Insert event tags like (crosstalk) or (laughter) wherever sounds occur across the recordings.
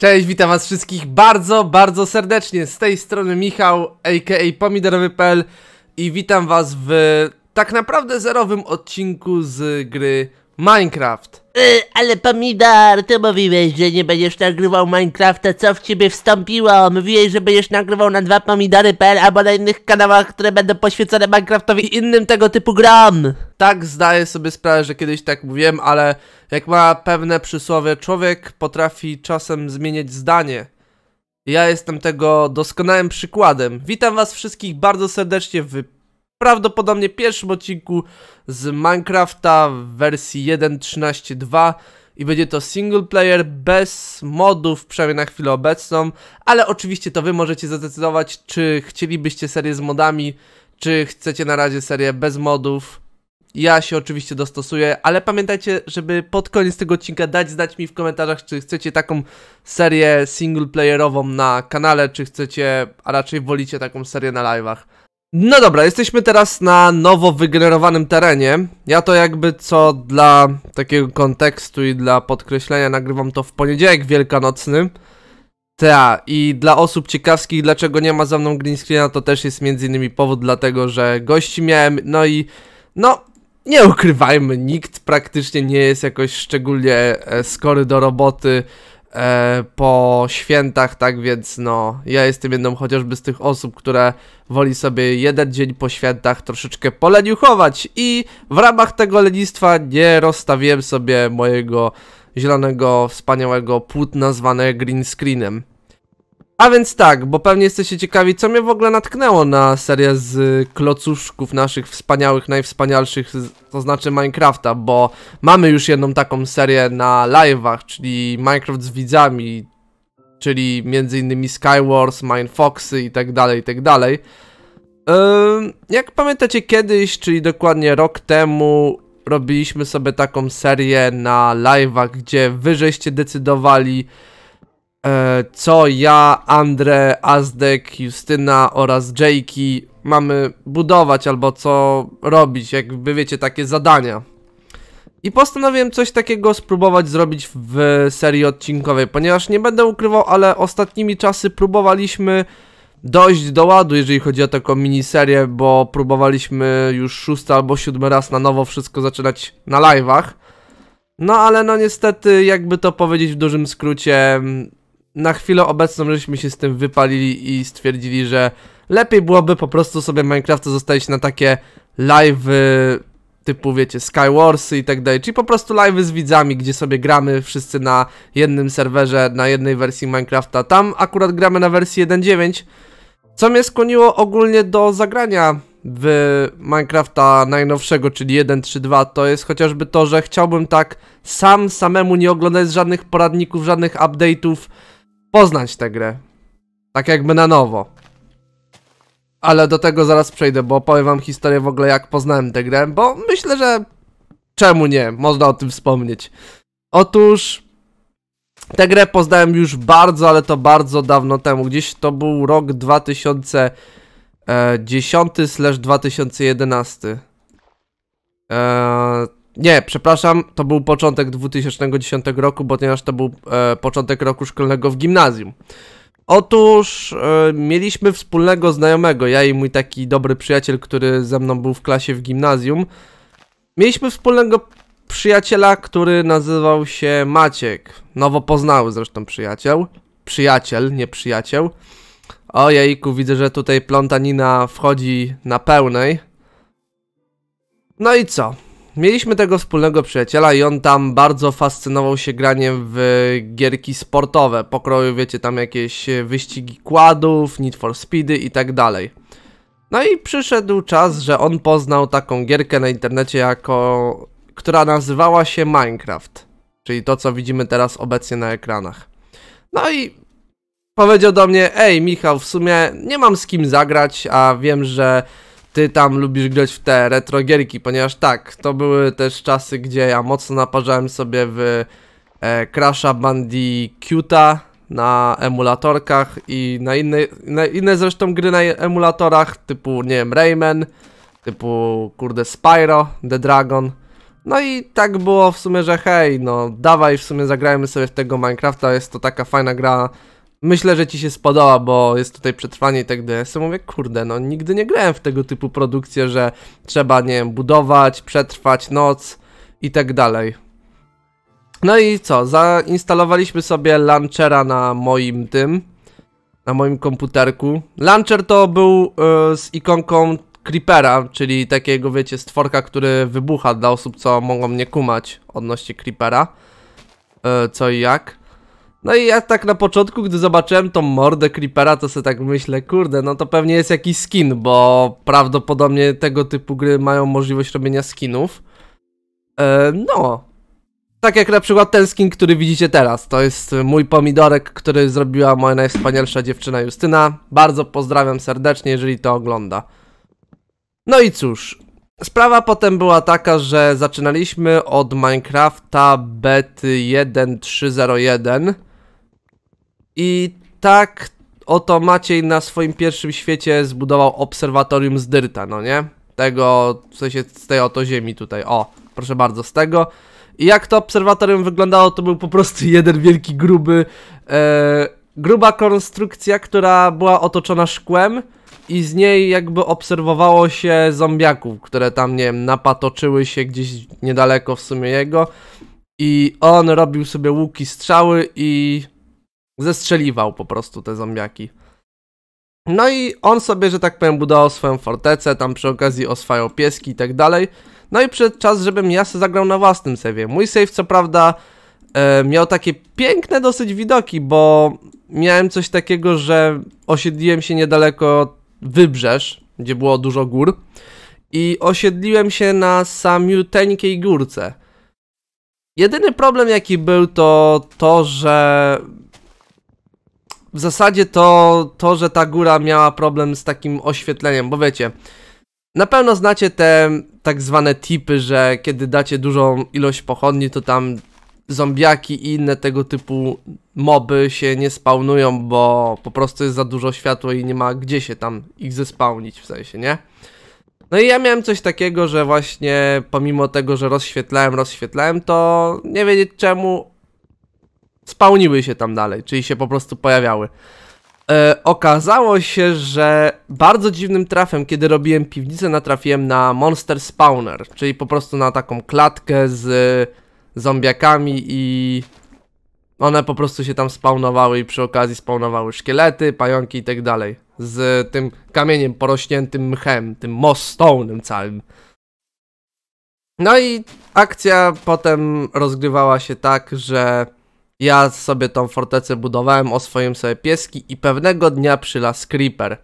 Cześć, witam was wszystkich bardzo, bardzo serdecznie. Z tej strony Michał, a.k.a. Pomidorowy.pl i witam was w tak naprawdę zerowym odcinku z gry Minecraft. E, ale pomidor, ty mówiłeś, że nie będziesz nagrywał Minecrafta, co w ciebie wstąpiło? Mówiłeś, że będziesz nagrywał na dwa pomidory.pl albo na innych kanałach, które będą poświęcone Minecraftowi i innym tego typu grom. Tak, zdaję sobie sprawę, że kiedyś tak mówiłem, ale jak ma pewne przysłowie, człowiek potrafi czasem zmieniać zdanie. Ja jestem tego doskonałym przykładem. Witam was wszystkich bardzo serdecznie w prawdopodobnie pierwszym odcinku z Minecrafta w wersji 1.13.2 i będzie to single player bez modów, przynajmniej na chwilę obecną, ale oczywiście to wy możecie zadecydować, czy chcielibyście serię z modami, czy chcecie na razie serię bez modów. Ja się oczywiście dostosuję, ale pamiętajcie, żeby pod koniec tego odcinka dać znać mi w komentarzach, czy chcecie taką serię single playerową na kanale, czy chcecie, a raczej wolicie taką serię na live'ach. No dobra, jesteśmy teraz na nowo wygenerowanym terenie. Ja to jakby co dla takiego kontekstu i dla podkreślenia nagrywam to w poniedziałek wielkanocny. Ta, i dla osób ciekawskich, dlaczego nie ma za mną green screena, to też jest między innymi powód dlatego, że gości miałem, no i no, nie ukrywajmy, nikt praktycznie nie jest jakoś szczególnie e, skory do roboty e, po świętach, tak więc no, ja jestem jedną chociażby z tych osób, które woli sobie jeden dzień po świętach troszeczkę poleniuchować i w ramach tego lenistwa nie rozstawiłem sobie mojego zielonego, wspaniałego płótna zwane green screenem. A więc tak, bo pewnie jesteście ciekawi, co mnie w ogóle natknęło na serię z y, klocuszków naszych wspaniałych, najwspanialszych, to znaczy Minecrafta, bo mamy już jedną taką serię na live'ach, czyli Minecraft z widzami, czyli m.in. Skywars, Minefoxy i tak dalej, i tak dalej. Jak pamiętacie kiedyś, czyli dokładnie rok temu, robiliśmy sobie taką serię na live'ach, gdzie wyżeście decydowali E, co ja, Andre, Azdek, Justyna oraz Jakey mamy budować albo co robić, jakby wiecie, takie zadania. I postanowiłem coś takiego spróbować zrobić w serii odcinkowej, ponieważ nie będę ukrywał, ale ostatnimi czasy próbowaliśmy dojść do ładu, jeżeli chodzi o taką miniserię, bo próbowaliśmy już szósty albo siódmy raz na nowo wszystko zaczynać na live'ach. No ale no niestety, jakby to powiedzieć w dużym skrócie, mm, na chwilę obecną żeśmy się z tym wypalili i stwierdzili, że lepiej byłoby po prostu sobie Minecrafta zostawić na takie live y, typu wiecie Skywars i tak dalej, czyli po prostu live z widzami, gdzie sobie gramy wszyscy na jednym serwerze, na jednej wersji Minecrafta. Tam akurat gramy na wersji 1.9, co mnie skłoniło ogólnie do zagrania w Minecrafta najnowszego, czyli 1.3.2, to jest chociażby to, że chciałbym tak sam, samemu nie oglądać żadnych poradników, żadnych update'ów, poznać tę grę. Tak jakby na nowo. Ale do tego zaraz przejdę, bo opowiem wam historię w ogóle jak poznałem tę grę, bo myślę, że czemu nie, można o tym wspomnieć. Otóż tę grę poznałem już bardzo, ale to bardzo dawno temu. Gdzieś to był rok 2010 2011. Eee, nie, przepraszam, to był początek 2010 roku, ponieważ to był e, początek roku szkolnego w gimnazjum. Otóż e, mieliśmy wspólnego znajomego, ja i mój taki dobry przyjaciel, który ze mną był w klasie w gimnazjum. Mieliśmy wspólnego przyjaciela, który nazywał się Maciek. Nowo poznały zresztą przyjaciel. Przyjaciel, nie przyjaciel. Ojejku, widzę, że tutaj plątanina wchodzi na pełnej. No i co? Mieliśmy tego wspólnego przyjaciela i on tam bardzo fascynował się graniem w gierki sportowe, pokroju wiecie tam jakieś wyścigi kładów, Need for Speedy i tak dalej. No i przyszedł czas, że on poznał taką gierkę na internecie jako... która nazywała się Minecraft. Czyli to, co widzimy teraz obecnie na ekranach. No i powiedział do mnie, ej Michał, w sumie nie mam z kim zagrać, a wiem, że ty tam lubisz grać w te retro gierki, ponieważ tak, to były też czasy, gdzie ja mocno naparzałem sobie w e, Crash'a Bandicoota na emulatorkach i na inne, na inne zresztą gry na emulatorach, typu, nie wiem, Rayman, typu, kurde, Spyro, The Dragon. No i tak było w sumie, że hej, no dawaj w sumie zagrajmy sobie w tego Minecrafta, jest to taka fajna gra Myślę, że ci się spodoba, bo jest tutaj przetrwanie i tak dalej. Ja sobie mówię, kurde, no nigdy nie grałem w tego typu produkcje, że trzeba, nie wiem, budować, przetrwać noc i tak dalej. No i co, zainstalowaliśmy sobie launchera na moim tym, na moim komputerku. Launcher to był yy, z ikonką Creepera, czyli takiego, wiecie, stworka, który wybucha dla osób, co mogą mnie kumać odnośnie Creepera, yy, co i jak. No i ja tak na początku, gdy zobaczyłem tą mordę Creepera, to sobie tak myślę, kurde, no to pewnie jest jakiś skin, bo prawdopodobnie tego typu gry mają możliwość robienia skinów. E, no. Tak jak na przykład ten skin, który widzicie teraz. To jest mój pomidorek, który zrobiła moja najwspanialsza dziewczyna Justyna. Bardzo pozdrawiam serdecznie, jeżeli to ogląda. No i cóż, Sprawa potem była taka, że zaczynaliśmy od Minecrafta bety 1.3.0.1 i tak oto Maciej na swoim pierwszym świecie zbudował obserwatorium z dyrta, no nie? Tego, w sensie z tej oto ziemi tutaj, o, proszę bardzo, z tego. I jak to obserwatorium wyglądało, to był po prostu (laughs) jeden wielki gruby, e, gruba konstrukcja, która była otoczona szkłem i z niej jakby obserwowało się zombiaków, które tam, nie wiem, napatoczyły się gdzieś niedaleko w sumie jego. I on robił sobie łuki, strzały i zestrzeliwał po prostu te zombiaki. No i on sobie, że tak powiem, budował swoją fortecę, tam przy okazji oswajał pieski i tak dalej. No i przyszedł czas, żebym ja sobie zagrał na własnym sewie. Mój save co prawda e, miał takie piękne dosyć widoki, bo miałem coś takiego, że osiedliłem się niedaleko wybrzeż, gdzie było dużo gór i osiedliłem się na samiuteńkiej górce. Jedyny problem jaki był to to, że w zasadzie to to, że ta góra miała problem z takim oświetleniem, bo wiecie, na pewno znacie te tak zwane tipy, że kiedy dacie dużą ilość pochodni, to tam zombiaki i inne tego typu moby się nie spawnują, bo po prostu jest za dużo światła i nie ma gdzie się tam ich zespawnić, w sensie, nie? No i ja miałem coś takiego, że właśnie pomimo tego, że rozświetlałem, rozświetlałem, to nie wiedzieć czemu spałniły się tam dalej, czyli się po prostu pojawiały. E, okazało się, że bardzo dziwnym trafem, kiedy robiłem piwnicę, natrafiłem na Monster Spawner, czyli po prostu na taką klatkę z zombiakami i one po prostu się tam spawnowały i przy okazji spawnowały szkielety, pająki i tak dalej. Z tym kamieniem porośniętym mchem, tym mostownym całym. No i akcja potem rozgrywała się tak, że ja sobie tą fortecę budowałem, oswoiłem sobie pieski i pewnego dnia przylas creeper.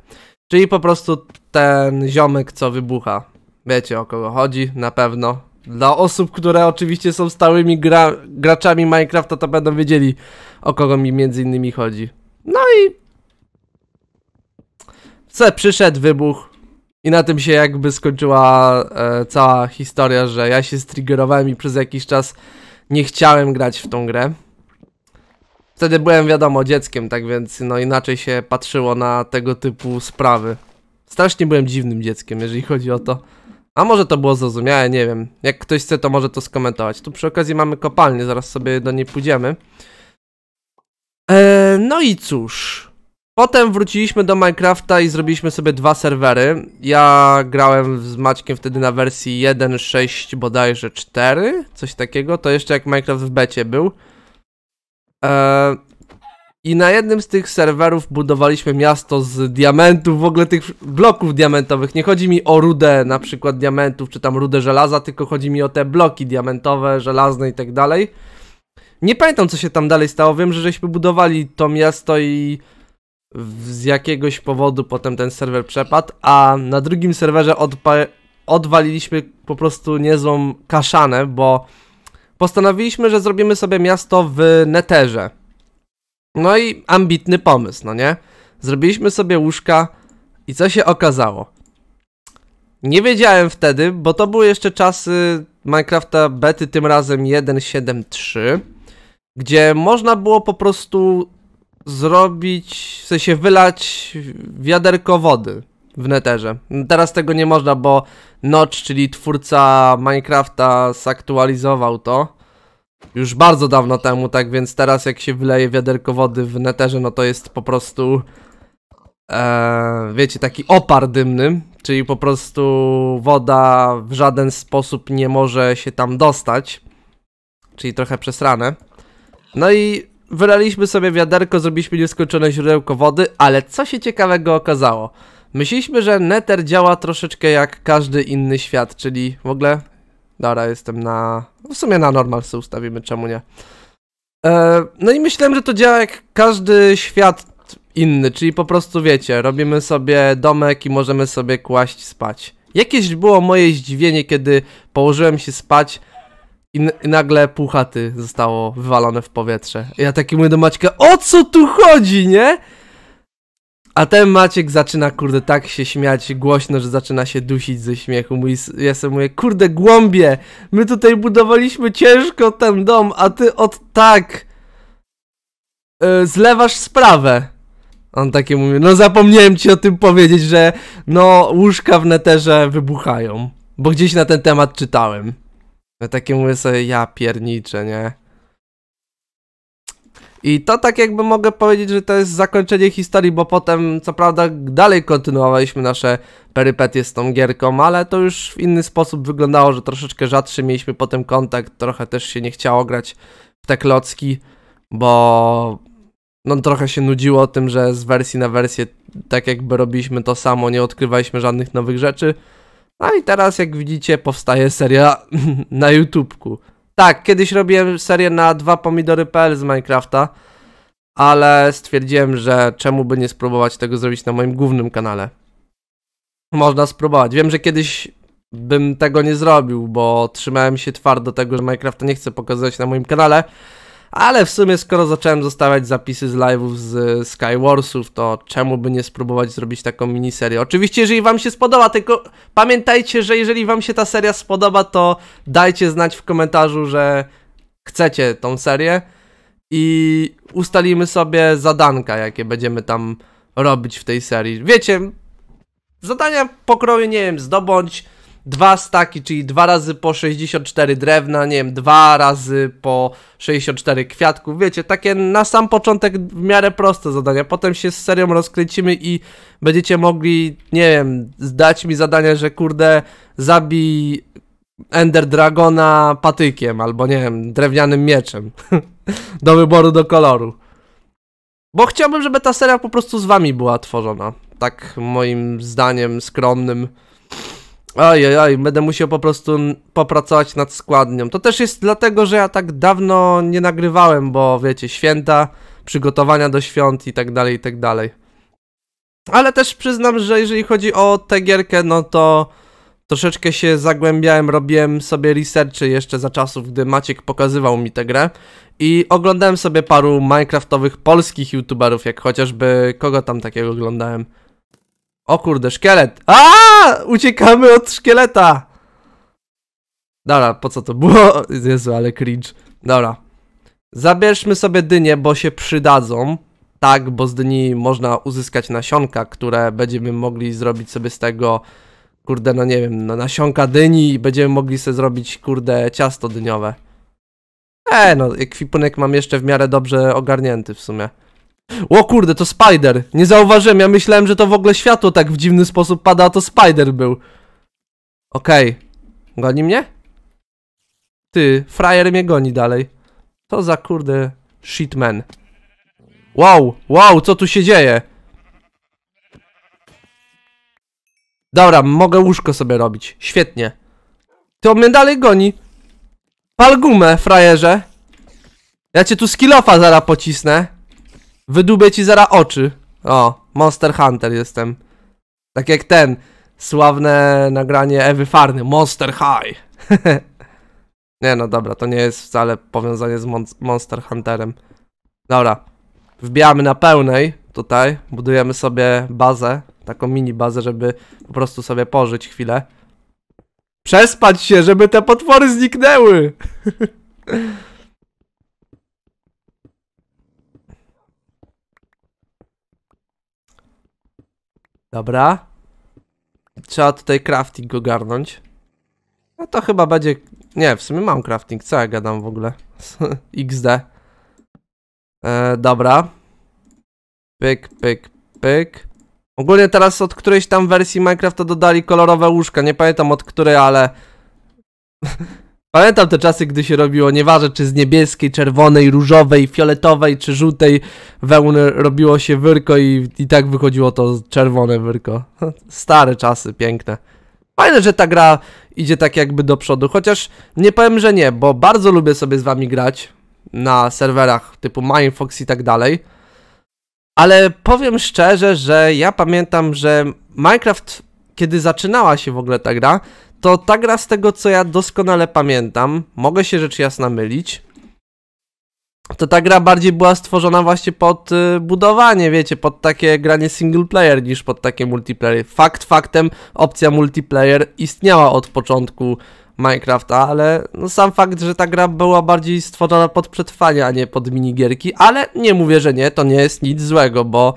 Czyli po prostu ten ziomek, co wybucha. Wiecie o kogo chodzi, na pewno. Dla osób, które oczywiście są stałymi gra graczami Minecrafta, to będą wiedzieli o kogo mi między innymi chodzi. No i... Se przyszedł wybuch, i na tym się jakby skończyła e, cała historia, że ja się striggerowałem i przez jakiś czas nie chciałem grać w tą grę. Wtedy byłem, wiadomo, dzieckiem, tak więc no inaczej się patrzyło na tego typu sprawy. Strasznie byłem dziwnym dzieckiem, jeżeli chodzi o to. A może to było zrozumiałe, nie wiem. Jak ktoś chce, to może to skomentować. Tu przy okazji mamy kopalnię, zaraz sobie do niej pójdziemy. Eee, no i cóż. Potem wróciliśmy do Minecrafta i zrobiliśmy sobie dwa serwery. Ja grałem z Maćkiem wtedy na wersji 1.6 bodajże 4, coś takiego. To jeszcze jak Minecraft w becie był. E, I na jednym z tych serwerów budowaliśmy miasto z diamentów, w ogóle tych bloków diamentowych. Nie chodzi mi o rudę na przykład diamentów, czy tam rudę żelaza, tylko chodzi mi o te bloki diamentowe, żelazne i tak dalej. Nie pamiętam co się tam dalej stało, wiem, że żeśmy budowali to miasto i z jakiegoś powodu potem ten serwer przepadł, a na drugim serwerze odpa odwaliliśmy po prostu niezłą kaszanę, bo postanowiliśmy, że zrobimy sobie miasto w Netherze. No i ambitny pomysł, no nie? Zrobiliśmy sobie łóżka i co się okazało? Nie wiedziałem wtedy, bo to były jeszcze czasy Minecrafta bety, tym razem 1.7.3, gdzie można było po prostu zrobić, w sensie wylać wiaderko wody w neterze. Teraz tego nie można, bo Notch, czyli twórca Minecrafta, zaktualizował to już bardzo dawno temu, tak więc teraz jak się wyleje wiaderko wody w neterze, no to jest po prostu e, wiecie, taki opar dymny, czyli po prostu woda w żaden sposób nie może się tam dostać, czyli trochę przesrane. No i wylaliśmy sobie wiaderko, zrobiliśmy nieskończone źródełko wody, ale co się ciekawego okazało? Myśleliśmy, że Nether działa troszeczkę jak każdy inny świat, czyli w ogóle... Dobra, jestem na... No w sumie na normal sobie ustawimy, czemu nie. E, no i myślałem, że to działa jak każdy świat inny, czyli po prostu wiecie, robimy sobie domek i możemy sobie kłaść spać. Jakieś było moje zdziwienie, kiedy położyłem się spać i, i nagle puchaty zostało wywalone w powietrze. ja taki mówię do Maćka, o co tu chodzi, nie? A ten Maciek zaczyna, kurde, tak się śmiać głośno, że zaczyna się dusić ze śmiechu. Mój, ja sobie mówię, kurde, głąbie, my tutaj budowaliśmy ciężko ten dom, a ty od tak yy, zlewasz sprawę. On takie mówi, no zapomniałem ci o tym powiedzieć, że no łóżka w neterze wybuchają, bo gdzieś na ten temat czytałem. Ja takie mówię sobie, ja pierniczę, nie? I to tak jakby mogę powiedzieć, że to jest zakończenie historii, bo potem co prawda dalej kontynuowaliśmy nasze perypetie z tą gierką, ale to już w inny sposób wyglądało, że troszeczkę rzadszy mieliśmy potem kontakt, trochę też się nie chciało grać w te klocki, bo no trochę się nudziło o tym, że z wersji na wersję tak jakby robiliśmy to samo, nie odkrywaliśmy żadnych nowych rzeczy. No i teraz jak widzicie powstaje seria (laughs) na YouTubeku. Tak, kiedyś robiłem serię na dwa pomidorypl z Minecrafta, ale stwierdziłem, że czemu by nie spróbować tego zrobić na moim głównym kanale. Można spróbować. Wiem, że kiedyś bym tego nie zrobił, bo trzymałem się twardo tego, że Minecrafta nie chcę pokazywać na moim kanale, ale w sumie skoro zacząłem zostawiać zapisy z live'ów z e, Skywarsów, to czemu by nie spróbować zrobić taką miniserię? Oczywiście, jeżeli wam się spodoba, tylko pamiętajcie, że jeżeli wam się ta seria spodoba, to dajcie znać w komentarzu, że chcecie tą serię i ustalimy sobie zadanka, jakie będziemy tam robić w tej serii. Wiecie, zadania pokroju, nie wiem, zdobądź dwa staki, czyli dwa razy po 64 drewna, nie wiem, dwa razy po 64 kwiatków, wiecie, takie na sam początek w miarę proste zadania, potem się z serią rozkręcimy i będziecie mogli, nie wiem, zdać mi zadanie, że kurde, zabij Ender Dragona patykiem, albo nie wiem, drewnianym mieczem, (laughs) do wyboru, do koloru. Bo chciałbym, żeby ta seria po prostu z wami była tworzona. Tak moim zdaniem skromnym. Ojej, oj, będę musiał po prostu popracować nad składnią. To też jest dlatego, że ja tak dawno nie nagrywałem, bo wiecie, święta, przygotowania do świąt i tak dalej, i tak dalej. Ale też przyznam, że jeżeli chodzi o tę gierkę, no to troszeczkę się zagłębiałem, robiłem sobie researchy jeszcze za czasów, gdy Maciek pokazywał mi tę grę i oglądałem sobie paru minecraftowych polskich youtuberów, jak chociażby kogo tam takiego oglądałem. O kurde, szkielet. A! Uciekamy od szkieleta. Dobra, po co to było? (laughs) Jezu, ale cringe. Dobra. Zabierzmy sobie dynie, bo się przydadzą. Tak, bo z dyni można uzyskać nasionka, które będziemy mogli zrobić sobie z tego, kurde, no nie wiem, no nasionka dyni i będziemy mogli sobie zrobić, kurde, ciasto dyniowe. E, no, ekwipunek mam jeszcze w miarę dobrze ogarnięty w sumie. O kurde, to Spider. Nie zauważyłem, ja myślałem, że to w ogóle światło tak w dziwny sposób pada, a to Spider był. Okej. Okay. Goni mnie? Ty, frajer mnie goni dalej. To za kurde shitman. Wow, wow, co tu się dzieje? Dobra, mogę łóżko sobie robić. Świetnie. Ty on mnie dalej goni. Pal gumę, frajerze. Ja cię tu skillofa zaraz pocisnę. Wydubię ci zara oczy. O, Monster Hunter jestem. Tak jak ten sławne nagranie Ewy Farny, Monster High. (laughs) nie no dobra, to nie jest wcale powiązanie z Mon Monster Hunterem. Dobra, wbijamy na pełnej tutaj, budujemy sobie bazę, taką mini bazę, żeby po prostu sobie pożyć chwilę. Przespać się, żeby te potwory zniknęły! (laughs) Dobra. Trzeba tutaj crafting ogarnąć. No to chyba będzie... Nie, w sumie mam crafting. Co ja gadam w ogóle? (laughs) XD. E, dobra. Pyk, pyk, pyk. Ogólnie teraz od którejś tam wersji Minecrafta dodali kolorowe łóżka. Nie pamiętam od której, ale... Pamiętam te czasy, gdy się robiło, nieważne czy z niebieskiej, czerwonej, różowej, fioletowej czy żółtej wełny robiło się wyrko i, i tak wychodziło to czerwone wyrko. (laughs) Stare czasy, piękne. Fajne, że ta gra idzie tak jakby do przodu, chociaż nie powiem, że nie, bo bardzo lubię sobie z wami grać na serwerach typu Minefox i tak dalej. Ale powiem szczerze, że ja pamiętam, że Minecraft, kiedy zaczynała się w ogóle ta gra, to ta gra z tego co ja doskonale pamiętam, mogę się rzecz jasna mylić, to ta gra bardziej była stworzona właśnie pod y, budowanie, wiecie, pod takie granie single player niż pod takie multiplayer. Fakt faktem, opcja multiplayer istniała od początku Minecrafta, ale no, sam fakt, że ta gra była bardziej stworzona pod przetrwanie, a nie pod minigierki, ale nie mówię, że nie, to nie jest nic złego, bo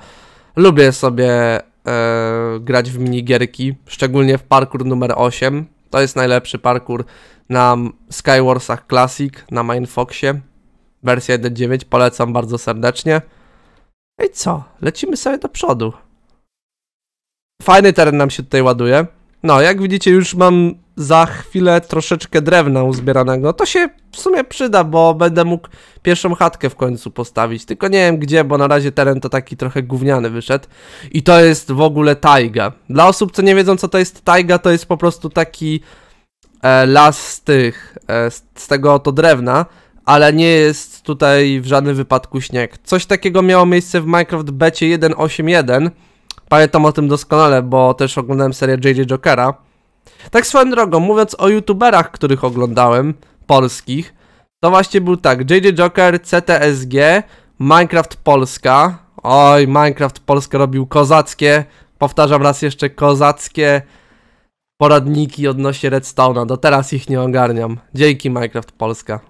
lubię sobie e, grać w minigierki, szczególnie w parkur numer 8. To jest najlepszy parkur na Skywarsach Classic, na Mindfoxie. Wersja 1.9 polecam bardzo serdecznie. No I co? Lecimy sobie do przodu. Fajny teren nam się tutaj ładuje. No, jak widzicie, już mam za chwilę troszeczkę drewna uzbieranego. To się w sumie przyda, bo będę mógł pierwszą chatkę w końcu postawić. Tylko nie wiem gdzie, bo na razie teren to taki trochę gówniany wyszedł. I to jest w ogóle tajga. Dla osób, co nie wiedzą, co to jest tajga, to jest po prostu taki e, las z tych, e, z, z tego oto drewna ale nie jest tutaj w żadnym wypadku śnieg. Coś takiego miało miejsce w Minecraft Becie 1.8.1. Pamiętam o tym doskonale, bo też oglądałem serię JJ Jokera. Tak swoją drogą, mówiąc o youtuberach, których oglądałem, polskich, to właśnie był tak, JJ Joker, CTSG, Minecraft Polska, oj, Minecraft Polska robił kozackie, powtarzam raz jeszcze, kozackie poradniki odnośnie Redstone'a, do teraz ich nie ogarniam, dzięki Minecraft Polska.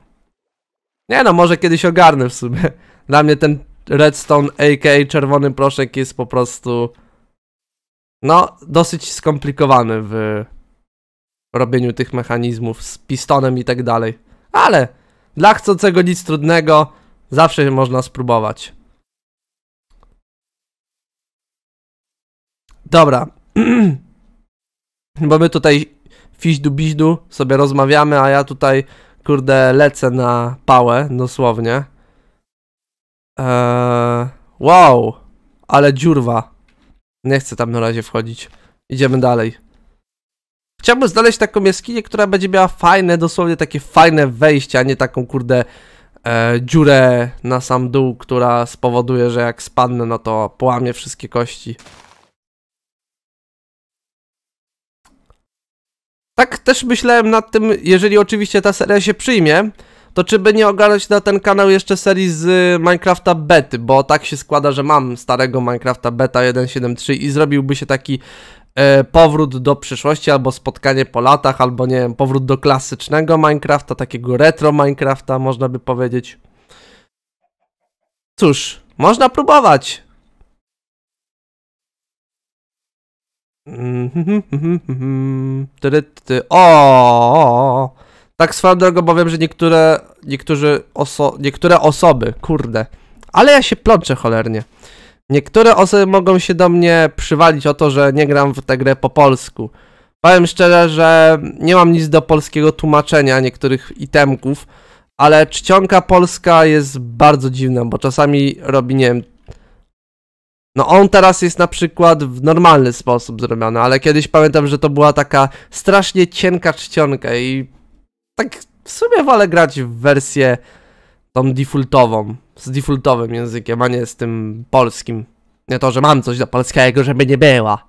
Nie no, może kiedyś ogarnę w sumie, dla mnie ten Redstone aka Czerwony Proszek jest po prostu no, dosyć skomplikowany w robieniu tych mechanizmów z pistonem i tak dalej. Ale dla chcącego nic trudnego zawsze można spróbować. Dobra. (clears throat) Bo my tutaj fiźdu biźdu sobie rozmawiamy, a ja tutaj kurde lecę na pałę, dosłownie. Eee, wow, ale dziurwa. Nie chcę tam na razie wchodzić. Idziemy dalej. Chciałbym znaleźć taką jaskinię, która będzie miała fajne, dosłownie takie fajne wejście, a nie taką kurde e, dziurę na sam dół, która spowoduje, że jak spadnę, no to połamie wszystkie kości. Tak też myślałem nad tym, jeżeli oczywiście ta seria się przyjmie, to czy by nie ogarnąć na ten kanał jeszcze serii z Minecrafta Bety, bo tak się składa, że mam starego Minecrafta Beta 1.7.3 i zrobiłby się taki e, powrót do przyszłości, albo spotkanie po latach, albo nie wiem, powrót do klasycznego Minecrafta, takiego retro Minecrafta, można by powiedzieć. Cóż, można próbować. O, tak swoją drogą, bo wiem, że niektóre, niektórzy oso, niektóre osoby, kurde, ale ja się plączę cholernie. Niektóre osoby mogą się do mnie przywalić o to, że nie gram w tę grę po polsku. Powiem szczerze, że nie mam nic do polskiego tłumaczenia niektórych itemków, ale czcionka polska jest bardzo dziwna, bo czasami robi, nie wiem... No on teraz jest na przykład w normalny sposób zrobiony, ale kiedyś pamiętam, że to była taka strasznie cienka czcionka i tak w sumie wolę grać w wersję tą defaultową, z defaultowym językiem, a nie z tym polskim. Nie to, że mam coś do polskiego, żeby nie była.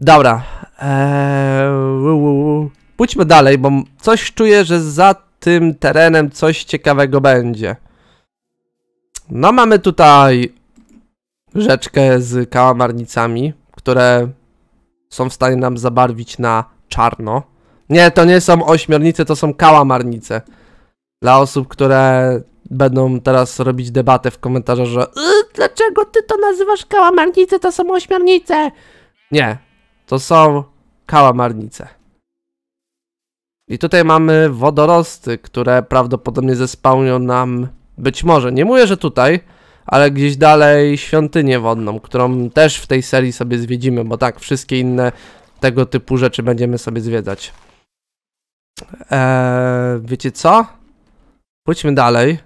Dobra. Eee, Pójdźmy dalej, bo coś czuję, że za tym terenem coś ciekawego będzie. No mamy tutaj rzeczkę z kałamarnicami, które są w stanie nam zabarwić na czarno. Nie, to nie są ośmiornice, to są kałamarnice dla osób, które będą teraz robić debatę w komentarzach, że y, dlaczego ty to nazywasz kałamarnice, to są ośmiornice? Nie, to są kałamarnice. I tutaj mamy wodorosty, które prawdopodobnie zespałnią nam, być może, nie mówię, że tutaj, ale gdzieś dalej świątynię wodną, którą też w tej serii sobie zwiedzimy, bo tak, wszystkie inne tego typu rzeczy będziemy sobie zwiedzać. Eee, wiecie co? Pójdźmy dalej.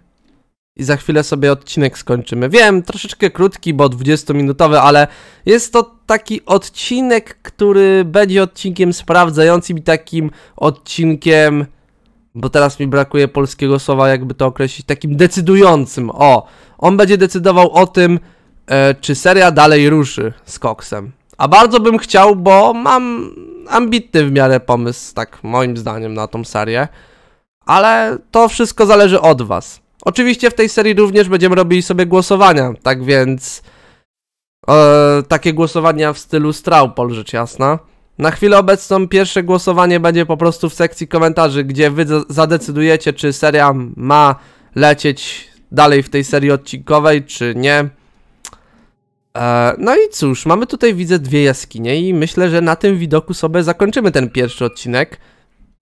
I za chwilę sobie odcinek skończymy. Wiem, troszeczkę krótki, bo 20-minutowy, ale jest to taki odcinek, który będzie odcinkiem sprawdzającym i takim odcinkiem, bo teraz mi brakuje polskiego słowa, jakby to określić, takim decydującym. O, on będzie decydował o tym, e, czy seria dalej ruszy z Koksem. A bardzo bym chciał, bo mam ambitny w miarę pomysł, tak moim zdaniem, na tą serię ale to wszystko zależy od Was. Oczywiście w tej serii również będziemy robili sobie głosowania, tak więc e, takie głosowania w stylu Straupol, rzecz jasna. Na chwilę obecną pierwsze głosowanie będzie po prostu w sekcji komentarzy, gdzie Wy zadecydujecie, czy seria ma lecieć dalej w tej serii odcinkowej, czy nie. E, no i cóż, mamy tutaj widzę dwie jaskinie i myślę, że na tym widoku sobie zakończymy ten pierwszy odcinek.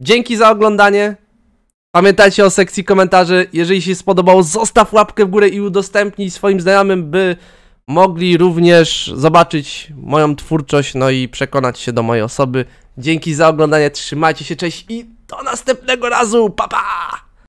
Dzięki za oglądanie, Pamiętajcie o sekcji komentarzy. Jeżeli się spodobało, zostaw łapkę w górę i udostępnij swoim znajomym, by mogli również zobaczyć moją twórczość, no i przekonać się do mojej osoby. Dzięki za oglądanie, trzymajcie się, cześć i do następnego razu, pa pa!